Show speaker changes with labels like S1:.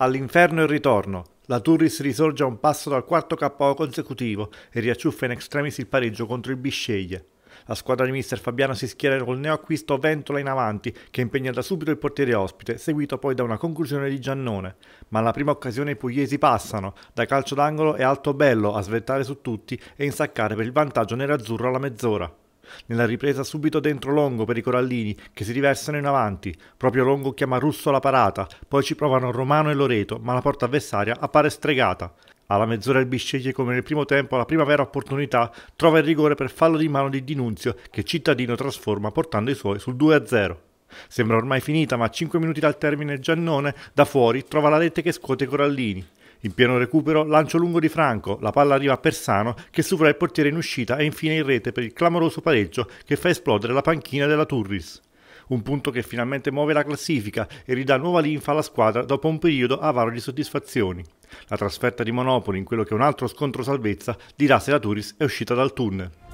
S1: All'inferno il ritorno. La Turris risorge a un passo dal quarto KO consecutivo e riacciuffa in extremis il pareggio contro il Bisceglie. La squadra di mister Fabiano si schiera col neoacquisto Ventola in avanti, che impegna da subito il portiere ospite, seguito poi da una conclusione di Giannone. Ma alla prima occasione i pugliesi passano, da calcio d'angolo e alto bello a svettare su tutti e insaccare per il vantaggio nerazzurro alla mezz'ora. Nella ripresa subito dentro Longo per i Corallini che si riversano in avanti. Proprio Longo chiama Russo alla parata, poi ci provano Romano e Loreto, ma la porta avversaria appare stregata. Alla mezz'ora il Bisceglie, come nel primo tempo, alla prima vera opportunità, trova il rigore per fallo di mano di Dinunzio, che Cittadino trasforma portando i suoi sul 2-0. Sembra ormai finita, ma a 5 minuti dal termine Giannone, da fuori, trova la rete che scuote i Corallini. In pieno recupero, lancio lungo di Franco, la palla arriva a Persano che supera il portiere in uscita e infine in rete per il clamoroso pareggio che fa esplodere la panchina della Turris. Un punto che finalmente muove la classifica e ridà nuova linfa alla squadra dopo un periodo avaro di soddisfazioni. La trasferta di Monopoli in quello che è un altro scontro salvezza dirà se la Turris è uscita dal tunnel.